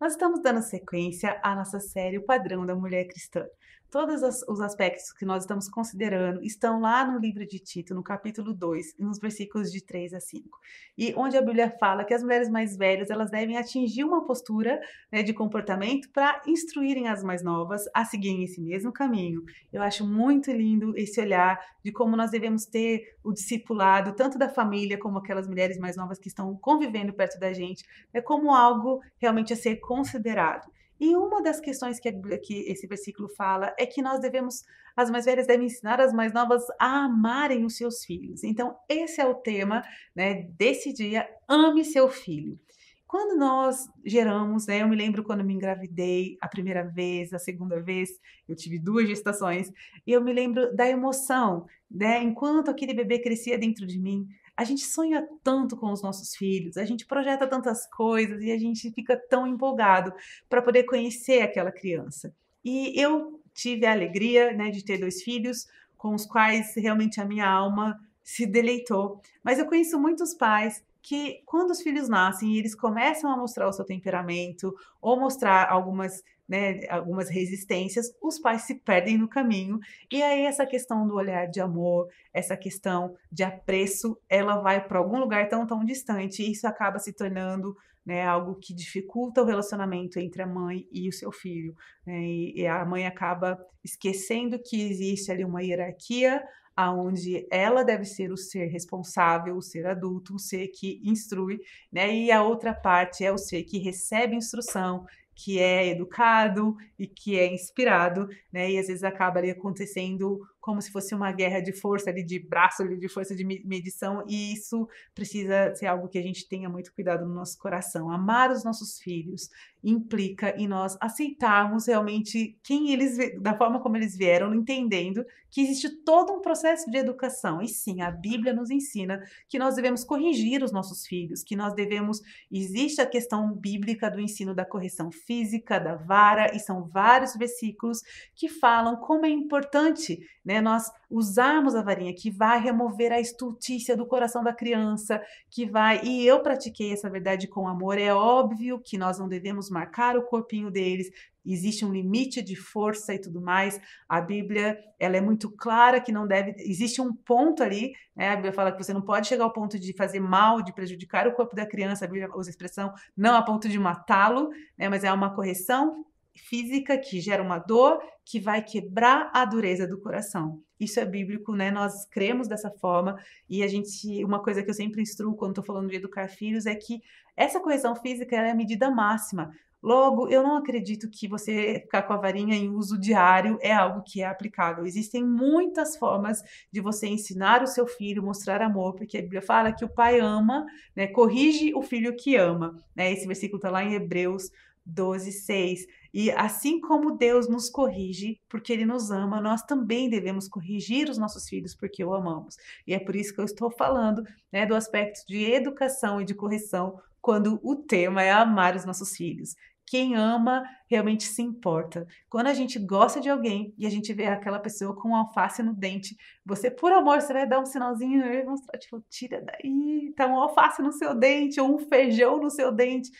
Nós estamos dando sequência à nossa série O Padrão da Mulher Cristã. Todos os aspectos que nós estamos considerando estão lá no livro de Tito, no capítulo 2, nos versículos de 3 a 5. E onde a Bíblia fala que as mulheres mais velhas, elas devem atingir uma postura né, de comportamento para instruírem as mais novas a seguirem esse mesmo caminho. Eu acho muito lindo esse olhar de como nós devemos ter o discipulado, tanto da família como aquelas mulheres mais novas que estão convivendo perto da gente, é como algo realmente a ser considerado. E uma das questões que, que esse versículo fala é que nós devemos, as mais velhas devem ensinar as mais novas a amarem os seus filhos. Então, esse é o tema né, desse dia: ame seu filho quando nós geramos, né, eu me lembro quando me engravidei a primeira vez, a segunda vez, eu tive duas gestações, e eu me lembro da emoção, né, enquanto aquele bebê crescia dentro de mim, a gente sonha tanto com os nossos filhos, a gente projeta tantas coisas e a gente fica tão empolgado para poder conhecer aquela criança. E eu tive a alegria né, de ter dois filhos com os quais realmente a minha alma se deleitou. Mas eu conheço muitos pais que, quando os filhos nascem e eles começam a mostrar o seu temperamento ou mostrar algumas né, algumas resistências, os pais se perdem no caminho. E aí essa questão do olhar de amor, essa questão de apreço, ela vai para algum lugar tão tão distante e isso acaba se tornando né, algo que dificulta o relacionamento entre a mãe e o seu filho. Né, e, e a mãe acaba esquecendo que existe ali uma hierarquia aonde ela deve ser o ser responsável, o ser adulto, o ser que instrui, né? E a outra parte é o ser que recebe instrução, que é educado e que é inspirado, né? E às vezes acaba ali acontecendo como se fosse uma guerra de força ali, de braço ali, de força de medição, e isso precisa ser algo que a gente tenha muito cuidado no nosso coração. Amar os nossos filhos implica em nós aceitarmos realmente quem eles, da forma como eles vieram, entendendo que existe todo um processo de educação. E sim, a Bíblia nos ensina que nós devemos corrigir os nossos filhos, que nós devemos. Existe a questão bíblica do ensino da correção física, da vara, e são vários versículos que falam como é importante né, né? Nós usarmos a varinha que vai remover a estultícia do coração da criança, que vai. E eu pratiquei essa verdade com amor. É óbvio que nós não devemos marcar o corpinho deles, existe um limite de força e tudo mais. A Bíblia, ela é muito clara que não deve, existe um ponto ali, né? A Bíblia fala que você não pode chegar ao ponto de fazer mal, de prejudicar o corpo da criança. A Bíblia usa a expressão não a ponto de matá-lo, né? Mas é uma correção física que gera uma dor que vai quebrar a dureza do coração. Isso é bíblico, né? Nós cremos dessa forma e a gente, uma coisa que eu sempre instruo quando estou falando de educar filhos é que essa correção física é a medida máxima. Logo, eu não acredito que você ficar com a varinha em uso diário é algo que é aplicável. Existem muitas formas de você ensinar o seu filho, mostrar amor, porque a Bíblia fala que o pai ama, né? Corrige o filho que ama, né? Esse versículo está lá em Hebreus 12, 6. E assim como Deus nos corrige, porque Ele nos ama, nós também devemos corrigir os nossos filhos porque o amamos. E é por isso que eu estou falando né, do aspecto de educação e de correção quando o tema é amar os nossos filhos. Quem ama realmente se importa. Quando a gente gosta de alguém e a gente vê aquela pessoa com um alface no dente, você, por amor, você vai dar um sinalzinho e mostrar, tipo, tira daí, tá um alface no seu dente, ou um feijão no seu dente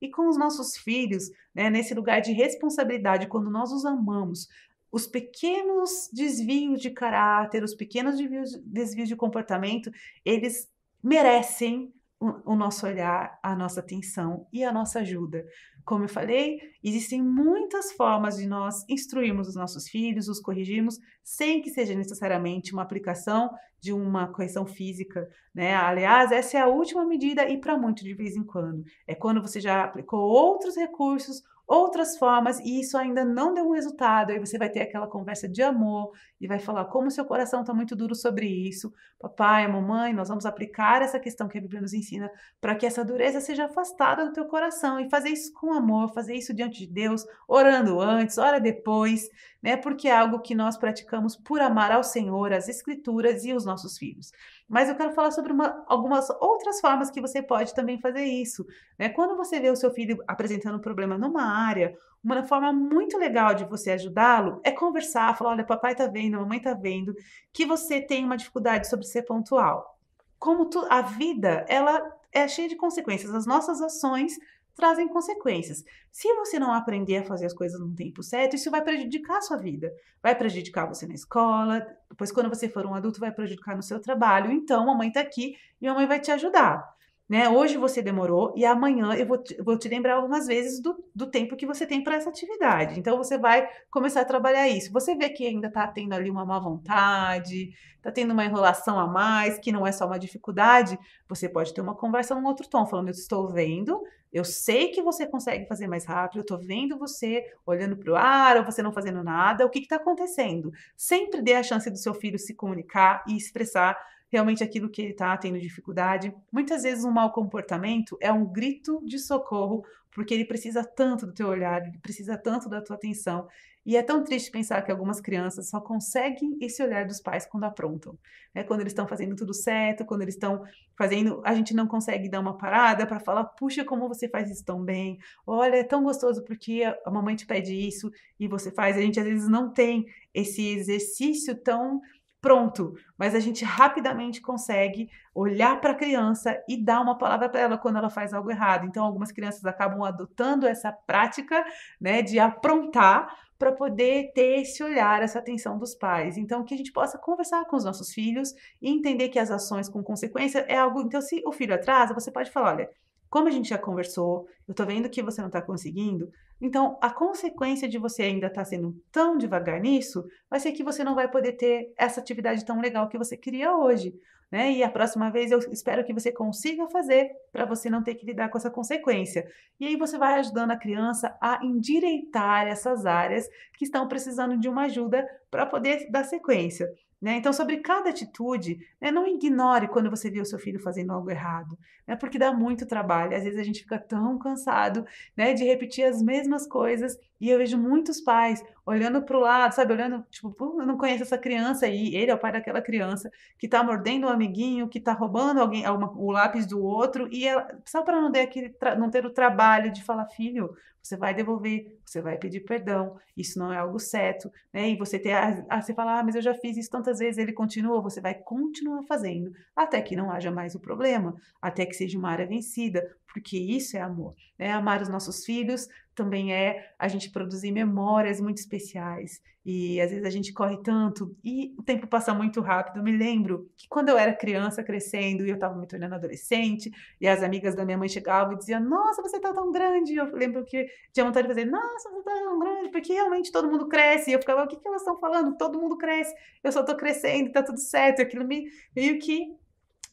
e com os nossos filhos, né, nesse lugar de responsabilidade, quando nós os amamos, os pequenos desvios de caráter, os pequenos desvios, desvios de comportamento, eles merecem o nosso olhar, a nossa atenção e a nossa ajuda. Como eu falei, existem muitas formas de nós instruirmos os nossos filhos, os corrigirmos, sem que seja necessariamente uma aplicação de uma correção física, né? Aliás, essa é a última medida e para muito de vez em quando. É quando você já aplicou outros recursos, outras formas e isso ainda não deu um resultado. Aí você vai ter aquela conversa de amor e vai falar como seu coração está muito duro sobre isso. Papai, mamãe, nós vamos aplicar essa questão que a Bíblia nos ensina para que essa dureza seja afastada do teu coração e fazer isso com amor, fazer isso diante de Deus, orando antes, ora depois, né? Porque é algo que nós praticamos por amar ao Senhor, as Escrituras e os nossos filhos. Mas eu quero falar sobre uma, algumas outras formas que você pode também fazer isso. Né? Quando você vê o seu filho apresentando um problema numa área, uma forma muito legal de você ajudá-lo é conversar, falar: olha, papai tá vendo, mamãe tá vendo, que você tem uma dificuldade sobre ser pontual. Como tu, a vida, ela é cheia de consequências. As nossas ações trazem consequências. Se você não aprender a fazer as coisas no tempo certo, isso vai prejudicar a sua vida. Vai prejudicar você na escola, depois quando você for um adulto vai prejudicar no seu trabalho. Então, a mãe tá aqui e a mãe vai te ajudar. Né? Hoje você demorou e amanhã eu vou te, vou te lembrar algumas vezes do, do tempo que você tem para essa atividade. Então você vai começar a trabalhar isso. Você vê que ainda está tendo ali uma má vontade, está tendo uma enrolação a mais, que não é só uma dificuldade, você pode ter uma conversa num outro tom, falando: Eu estou vendo eu sei que você consegue fazer mais rápido, eu tô vendo você olhando para o ar ou você não fazendo nada. O que está acontecendo? Sempre dê a chance do seu filho se comunicar e expressar realmente aquilo que ele está tendo dificuldade. Muitas vezes um mau comportamento é um grito de socorro porque ele precisa tanto do teu olhar, ele precisa tanto da tua atenção. E é tão triste pensar que algumas crianças só conseguem esse olhar dos pais quando aprontam, né? Quando eles estão fazendo tudo certo, quando eles estão fazendo, a gente não consegue dar uma parada para falar, puxa, como você faz isso tão bem. Olha, é tão gostoso porque a mamãe te pede isso e você faz. A gente às vezes não tem esse exercício tão pronto. Mas a gente rapidamente consegue olhar para a criança e dar uma palavra para ela quando ela faz algo errado. Então, algumas crianças acabam adotando essa prática né, de aprontar para poder ter esse olhar, essa atenção dos pais. Então, que a gente possa conversar com os nossos filhos e entender que as ações com consequência é algo. Então, se o filho atrasa, você pode falar: olha, como a gente já conversou, eu estou vendo que você não está conseguindo, então, a consequência de você ainda estar tá sendo tão devagar nisso vai ser que você não vai poder ter essa atividade tão legal que você queria hoje. Né? E a próxima vez eu espero que você consiga fazer para você não ter que lidar com essa consequência. E aí você vai ajudando a criança a endireitar essas áreas que estão precisando de uma ajuda para poder dar sequência. Né? Então, sobre cada atitude, né? não ignore quando você vê o seu filho fazendo algo errado, né? porque dá muito trabalho. Às vezes a gente fica tão cansado né, de repetir as mesmas coisas e eu vejo muitos pais olhando para o lado, sabe? Olhando, tipo, eu não conheço essa criança e ele é o pai daquela criança que está mordendo um amiguinho, que está roubando alguém, o lápis do outro. E ela, só para não, ter aquele, não ter o trabalho de falar, filho, você vai devolver, você vai pedir perdão, isso não é algo certo, né? E você ter, a ah, ah, você fala, ah, mas eu já fiz isso tantas vezes, ele continua, você vai continuar fazendo, até que não haja mais o problema, até que seja uma área vencida, porque isso é amor, né? Amar os nossos filhos, também é a gente produzir memórias muito especiais. E às vezes a gente corre tanto e o tempo passa muito rápido. Eu me lembro que quando eu era criança, crescendo, e eu estava me tornando adolescente, e as amigas da minha mãe chegavam e diziam: Nossa, você está tão grande. Eu lembro que tinha vontade de fazer: Nossa, você está tão grande, porque realmente todo mundo cresce. E eu ficava: O que, que elas estão falando? Todo mundo cresce, eu só estou crescendo, está tudo certo. E aquilo me, meio que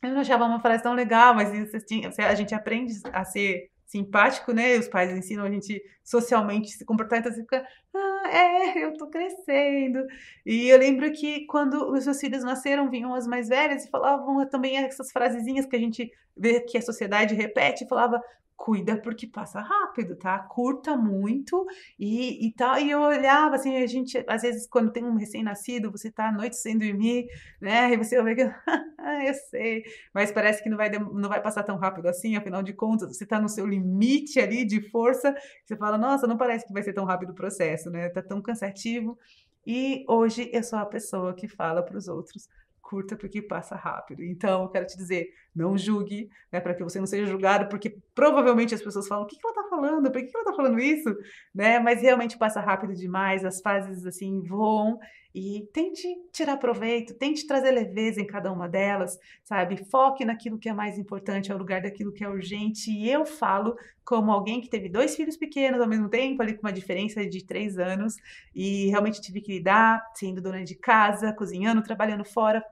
eu não achava uma frase tão legal, mas a gente aprende a ser simpático, né? Os pais ensinam a gente socialmente se comportar, então você fica, ah, é, eu tô crescendo. E eu lembro que quando os meus filhos nasceram, vinham as mais velhas e falavam também essas frasezinhas que a gente vê que a sociedade repete, falava, cuida porque passa rápido, tá? Curta muito e, e tal. E eu olhava assim, a gente, às vezes, quando tem um recém-nascido, você tá à noite sem dormir, né? E você vai que ah, eu sei, mas parece que não vai, não vai passar tão rápido assim, afinal de contas, você tá no seu limite ali de força, você fala, nossa, não parece que vai ser tão rápido o processo, né? Tá tão cansativo. E hoje eu sou a pessoa que fala para os outros, curta porque passa rápido. Então, eu quero te dizer, não julgue, né, para que você não seja julgado, porque provavelmente as pessoas falam: o que, que ela está falando? Por que, que ela está falando isso? Né? Mas realmente passa rápido demais, as fases assim voam e tente tirar proveito, tente trazer leveza em cada uma delas, sabe? Foque naquilo que é mais importante, ao é lugar daquilo que é urgente. E eu falo como alguém que teve dois filhos pequenos ao mesmo tempo, ali com uma diferença de três anos, e realmente tive que lidar, sendo dona de casa, cozinhando, trabalhando fora,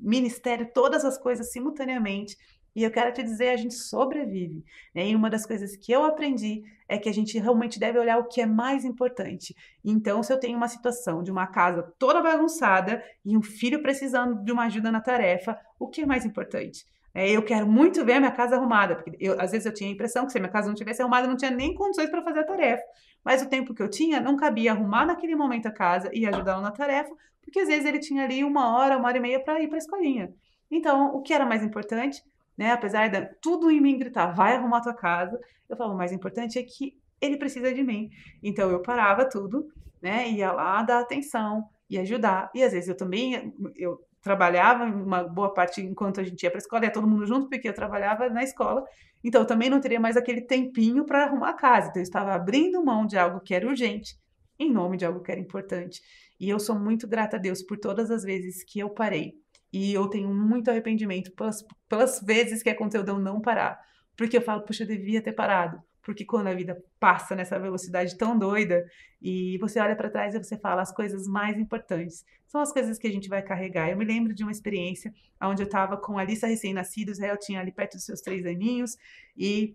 ministério, todas as coisas simultaneamente. E eu quero te dizer, a gente sobrevive. Né? E uma das coisas que eu aprendi é que a gente realmente deve olhar o que é mais importante. Então, se eu tenho uma situação de uma casa toda bagunçada e um filho precisando de uma ajuda na tarefa, o que é mais importante? É, eu quero muito ver a minha casa arrumada, porque eu, às vezes eu tinha a impressão que se a minha casa não tivesse arrumada, eu não tinha nem condições para fazer a tarefa. Mas o tempo que eu tinha não cabia arrumar naquele momento a casa e ajudá-lo na tarefa, porque às vezes ele tinha ali uma hora, uma hora e meia para ir para a escolinha. Então, o que era mais importante, né? Apesar de tudo em mim gritar, vai arrumar a tua casa, eu falava, o mais importante é que ele precisa de mim. Então eu parava tudo, né? Ia lá dar atenção e ajudar. E às vezes eu também eu trabalhava uma boa parte enquanto a gente ia para a escola, ia todo mundo junto, porque eu trabalhava na escola, então eu também não teria mais aquele tempinho para arrumar a casa. Então eu estava abrindo mão de algo que era urgente em nome de algo que era importante. E eu sou muito grata a Deus por todas as vezes que eu parei. E eu tenho muito arrependimento pelas, pelas vezes que aconteceu é de eu não parar. Porque eu falo, puxa, eu devia ter parado. Porque quando a vida passa nessa velocidade tão doida e você olha para trás e você fala as coisas mais importantes, são as coisas que a gente vai carregar. Eu me lembro de uma experiência onde eu estava com a Alissa recém-nascida, Israel tinha ali perto dos seus três aninhos e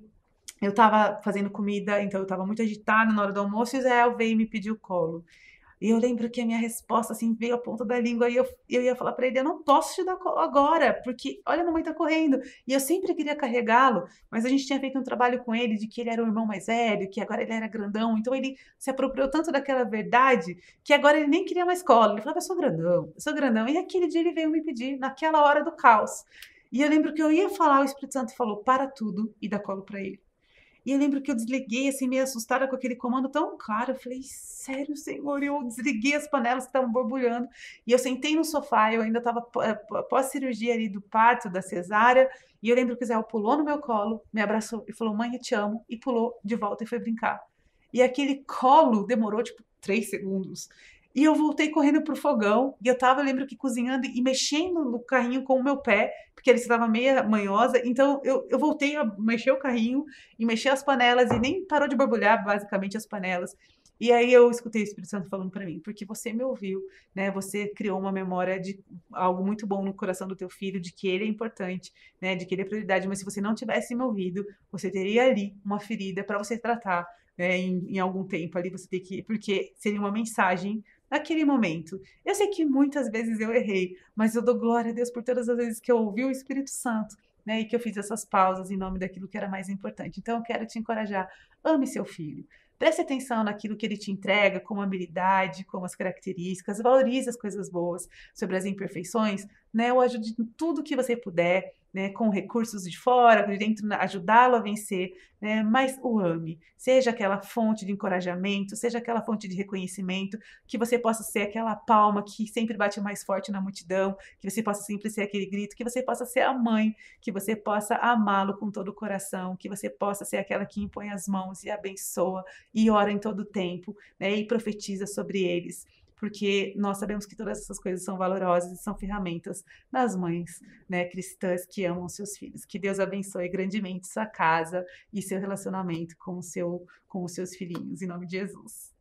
eu estava fazendo comida, então eu estava muito agitada na hora do almoço e o Israel veio e me pediu colo. E eu lembro que a minha resposta assim veio à ponta da língua e eu, eu ia falar para ele: eu não posso te dar agora, porque olha, a mamãe tá correndo. E eu sempre queria carregá-lo, mas a gente tinha feito um trabalho com ele de que ele era o irmão mais velho, que agora ele era grandão. Então ele se apropriou tanto daquela verdade que agora ele nem queria mais cola. Ele falava: eu sou grandão, eu sou grandão. E aquele dia ele veio me pedir, naquela hora do caos. E eu lembro que eu ia falar, o Espírito Santo falou: para tudo e dá colo para ele. E eu lembro que eu desliguei, assim, meio assustada com aquele comando tão claro. Eu falei, sério, senhor? E eu desliguei as panelas que estavam borbulhando. E eu sentei no sofá, eu ainda estava eh, pós-cirurgia ali do parto, da cesárea. E eu lembro que o Zé pulou no meu colo, me abraçou e falou, mãe, eu te amo. E pulou de volta e foi brincar. E aquele colo demorou, tipo, três segundos. E eu voltei correndo pro fogão. E eu tava, eu lembro que cozinhando e mexendo no carrinho com o meu pé, porque ele estava meia manhosa. Então eu, eu voltei a mexer o carrinho e mexer as panelas e nem parou de borbulhar, basicamente, as panelas. E aí eu escutei o Espírito Santo falando para mim, porque você me ouviu, né? Você criou uma memória de algo muito bom no coração do teu filho, de que ele é importante, né? De que ele é prioridade. Mas se você não tivesse me ouvido, você teria ali uma ferida para você tratar, né? Em, em algum tempo ali você tem que, porque seria uma mensagem aquele momento. Eu sei que muitas vezes eu errei, mas eu dou glória a Deus por todas as vezes que eu ouvi o Espírito Santo. Né, e que eu fiz essas pausas em nome daquilo que era mais importante. Então, eu quero te encorajar. Ame seu filho. Preste atenção naquilo que ele te entrega, como habilidade, como as características, valorize as coisas boas sobre as imperfeições, né? O ajude em tudo que você puder, né, com recursos de fora, de dentro, ajudá-lo a vencer, né, mas o ame. Seja aquela fonte de encorajamento, seja aquela fonte de reconhecimento, que você possa ser aquela palma que sempre bate mais forte na multidão, que você possa sempre ser aquele grito, que você possa ser a mãe, que você possa amá-lo com todo o coração, que você possa ser aquela que impõe as mãos e abençoa e ora em todo o tempo né, e profetiza sobre eles porque nós sabemos que todas essas coisas são valorosas e são ferramentas das mães né, cristãs que amam seus filhos. Que Deus abençoe grandemente sua casa e seu relacionamento com, o seu, com os seus filhinhos, em nome de Jesus.